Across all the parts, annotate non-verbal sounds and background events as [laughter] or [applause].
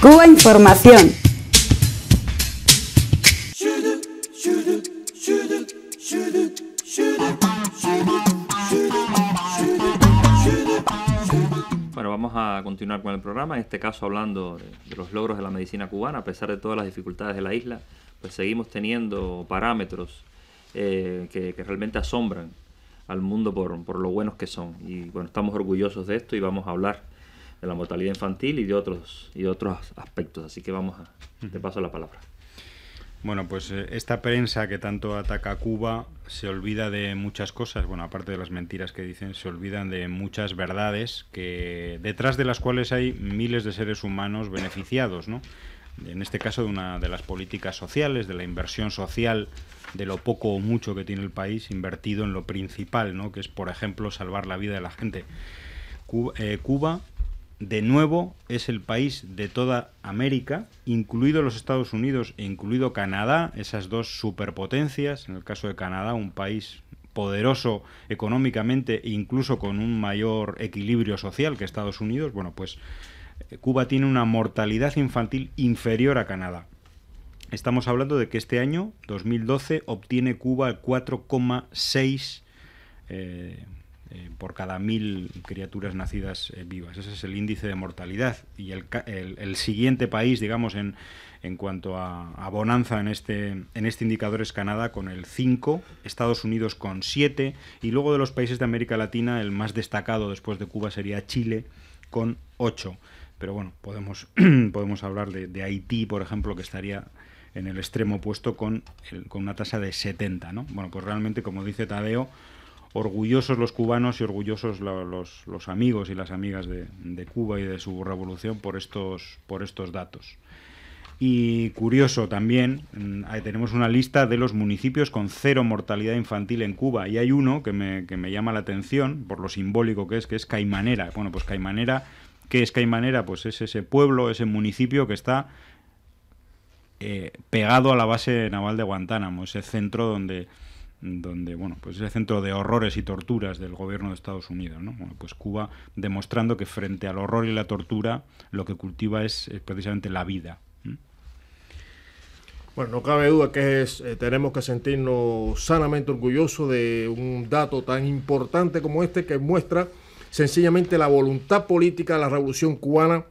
Cuba Información. Bueno, vamos a continuar con el programa, en este caso hablando de los logros de la medicina cubana, a pesar de todas las dificultades de la isla, pues seguimos teniendo parámetros eh, que, realmente asombran al mundo por, por lo buenos que son. Y bueno, estamos orgullosos de esto y vamos a hablar de la mortalidad infantil y de otros, y de otros aspectos. Así que vamos a... Te paso la palabra. Bueno, pues eh, esta prensa que tanto ataca a Cuba se olvida de muchas cosas, bueno, aparte de las mentiras que dicen, se olvidan de muchas verdades que detrás de las cuales hay miles de seres humanos beneficiados, ¿no? En este caso de una de las políticas sociales, de la inversión social, de lo poco o mucho que tiene el país invertido en lo principal, ¿no? Que es, por ejemplo, salvar la vida de la gente. Eh, Cuba, Cuba de nuevo es el país de toda América, incluido los Estados Unidos e incluido Canadá, esas dos superpotencias, en el caso de Canadá un país poderoso económicamente e incluso con un mayor equilibrio social que Estados Unidos, bueno, pues eh, Cuba tiene una mortalidad infantil inferior a Canadá. Estamos hablando de que este año, 2012, obtiene Cuba el 4,6%. Eh, eh, por cada mil criaturas nacidas eh, vivas. Ese es el índice de mortalidad. Y el, siguiente país, digamos, en, cuanto a, bonanza en este, en este indicador es Canadá con el 5, Estados Unidos con 7 y luego de los países de América Latina el más destacado después de Cuba sería Chile con 8. Pero bueno, podemos, [clears throat] podemos hablar de, Haití, por ejemplo, que estaría en el extremo opuesto con, con una tasa de 70. ¿no? Bueno, pues realmente, como dice Tadeo, orgullosos los cubanos y orgullosos los, amigos y las amigas de, de, Cuba y de su revolución por estos, por estos datos. Y curioso también, mm, tenemos una lista de los municipios con cero mortalidad infantil en Cuba. Y hay uno que me, llama la atención por lo simbólico que es, que es Caimanera. Bueno, pues Caimanera, ¿qué es Caimanera? Pues es ese pueblo, ese municipio que está eh, pegado a la base naval de Guantánamo, ese centro donde donde bueno, pues es el centro de horrores y torturas del gobierno de Estados Unidos. ¿no? pues Cuba demostrando que frente al horror y la tortura lo que cultiva es, eh, precisamente la vida. Bueno, no cabe duda que eh, tenemos que sentirnos sanamente orgullosos de un dato tan importante como este que muestra sencillamente la voluntad política de la revolución cubana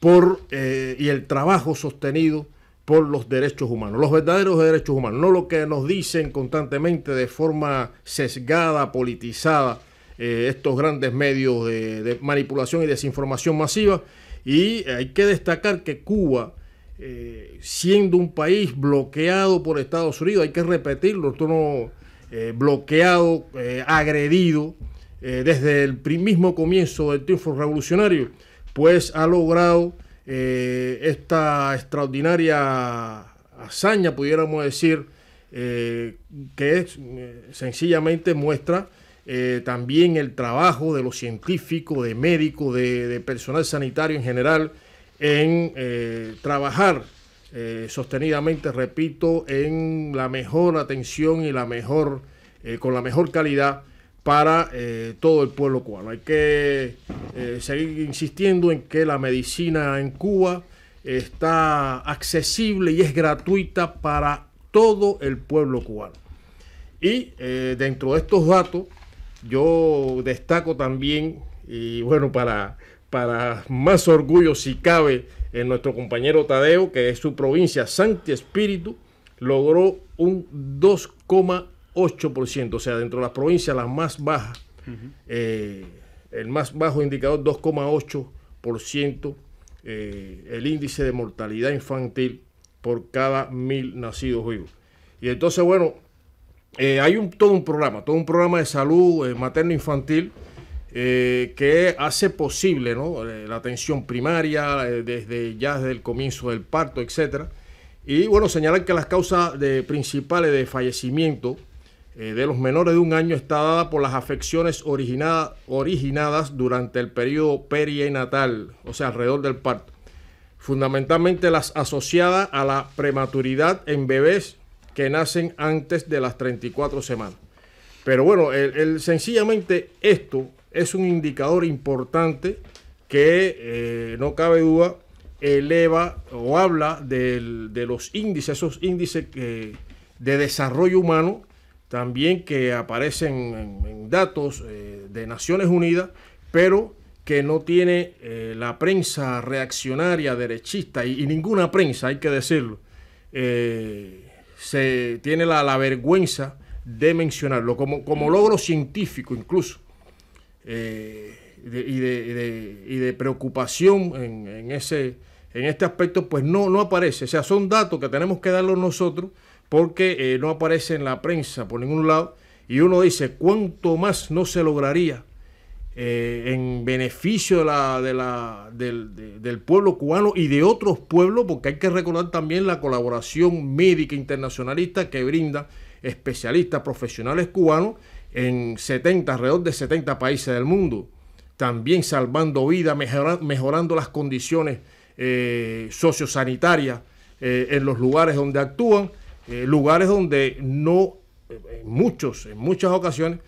por, eh, y el trabajo sostenido por los derechos humanos, los verdaderos derechos humanos, no lo que nos dicen constantemente de forma sesgada, politizada, eh, estos grandes medios de, manipulación y desinformación masiva. Y hay que destacar que Cuba, eh, siendo un país bloqueado por Estados Unidos, hay que repetirlo, esto no, eh, bloqueado, agredido, desde el mismo comienzo del triunfo revolucionario, pues ha logrado eh, esta extraordinaria hazaña, pudiéramos decir, eh, que es, eh, sencillamente muestra también el trabajo de los científicos, de médicos, de, de personal sanitario en general, en trabajar sostenidamente, repito, en la mejor atención y la mejor, con la mejor calidad para eh, todo el pueblo cubano. Hay que eh, seguir insistiendo en que la medicina en Cuba está accesible y es gratuita para todo el pueblo cubano. Y eh, dentro de estos datos, yo destaco también, y bueno, para, para más orgullo si cabe, en nuestro compañero Tadeo, que es su provincia, Santi Espíritu, logró un 2,1% o sea, dentro de las provincias las más bajas, eh, el más bajo indicador 2,8%, eh, el índice de mortalidad infantil por cada mil nacidos vivos. Y entonces, bueno, eh, hay todo un programa, todo un programa de salud materno-infantil que hace posible la atención primaria desde ya desde el comienzo del parto, etcétera. Y bueno, señalar que las causas principales de fallecimiento eh, de los menores de un año está dada por las afecciones originadas durante el periodo perienatal, o sea, alrededor del parto. Fundamentalmente las asociadas a la prematuridad en bebés que nacen antes de las 34 semanas. Pero bueno, el, sencillamente esto es un indicador importante que eh, no cabe duda eleva o habla de los índices, esos índices eh, de desarrollo humano también que aparecen en, datos eh, de Naciones Unidas, pero que no tiene eh, la prensa reaccionaria derechista y, ninguna prensa, hay que decirlo, eh, se tiene la, vergüenza de mencionarlo como, logro científico incluso y, de, preocupación en, en este aspecto, pues no, no aparece. O sea, son datos que tenemos que darlos nosotros porque eh, no aparece en la prensa por ningún lado. Y uno dice, ¿cuánto más no se lograría eh, en beneficio del, pueblo cubano y de otros pueblos? Porque hay que recordar también la colaboración médica internacionalista que brinda especialistas profesionales cubanos en 70, alrededor de 70 países del mundo. También salvando vidas, mejorando las condiciones eh, sociosanitarias en los lugares donde actúan eh, lugares donde no, eh, en, muchos, en muchas ocasiones,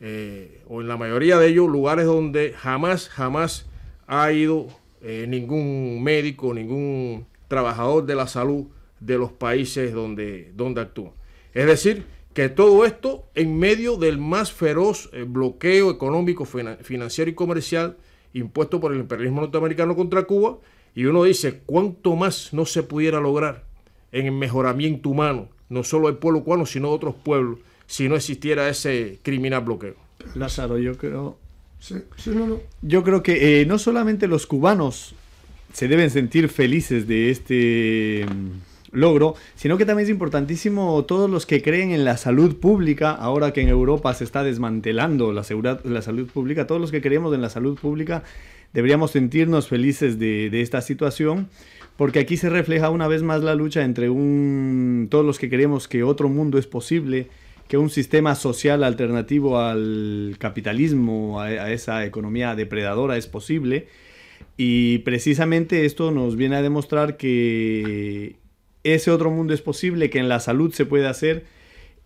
eh, o en la mayoría de ellos, lugares donde jamás, jamás ha ido ningún médico, ningún trabajador de la salud de los países donde, donde actúan. Es decir, que todo esto en medio del más feroz bloqueo económico, financiero y comercial impuesto por el imperialismo norteamericano contra Cuba, y uno dice, ¿cuánto más no se pudiera lograr? en el mejoramiento humano, no solo del pueblo cubano, sino de otros pueblos, si no existiera ese criminal bloqueo. Lázaro, yo creo... Yo creo que eh, no solamente los cubanos se deben sentir felices de este mm, logro, sino que también es importantísimo todos los que creen en la salud pública, ahora que en Europa se está desmantelando la, la salud pública, todos los que creemos en la salud pública deberíamos sentirnos felices de esta situación, porque aquí se refleja una vez más la lucha entre un, todos los que queremos que otro mundo es posible, que un sistema social alternativo al capitalismo, a, esa economía depredadora es posible. Y precisamente esto nos viene a demostrar que ese otro mundo es posible, que en la salud se puede hacer,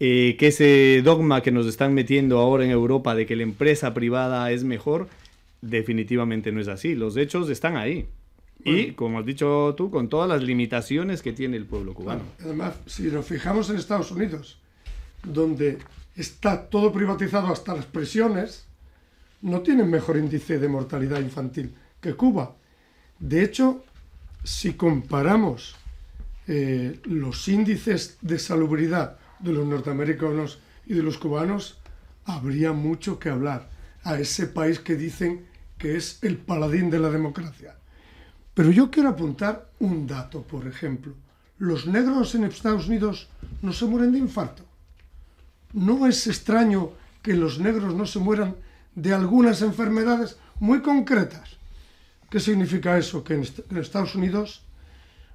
eh, que ese dogma que nos están metiendo ahora en Europa de que la empresa privada es mejor, definitivamente no es así. Los hechos están ahí y, como has dicho tú, con todas las limitaciones que tiene el pueblo cubano. Además, si nos fijamos en Estados Unidos, donde está todo privatizado hasta las presiones, no tienen mejor índice de mortalidad infantil que Cuba. De hecho, si comparamos eh, los índices de salubridad de los norteamericanos y de los cubanos, habría mucho que hablar a ese país que dicen que es el paladín de la democracia. Pero yo quiero apuntar un dato, por ejemplo. Los negros en Estados Unidos no se mueren de infarto. No es extraño que los negros no se mueran de algunas enfermedades muy concretas. ¿Qué significa eso? Que en Estados Unidos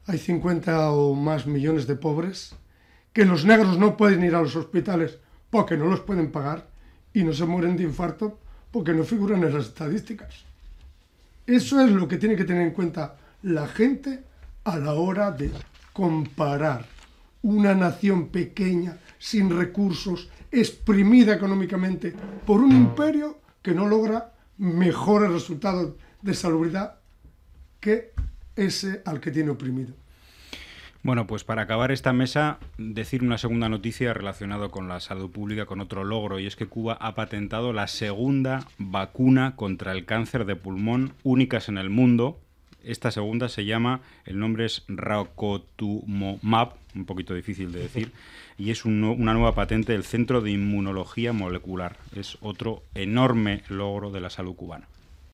hay 50 o más millones de pobres, que los negros no pueden ir a los hospitales porque no los pueden pagar y no se mueren de infarto porque no figuran en las estadísticas. Eso es lo que tiene que tener en cuenta la gente a la hora de comparar una nación pequeña, sin recursos, exprimida económicamente por un imperio que no logra mejores resultados de salubridad que ese al que tiene oprimido. Bueno, pues para acabar esta mesa, decir una segunda noticia relacionada con la salud pública, con otro logro, y es que Cuba ha patentado la segunda vacuna contra el cáncer de pulmón, únicas en el mundo. Esta segunda se llama, el nombre es racotumomab, un poquito difícil de decir, [laughs] y es una nueva patente del Centro de Inmunología Molecular. Es otro enorme logro de la salud cubana.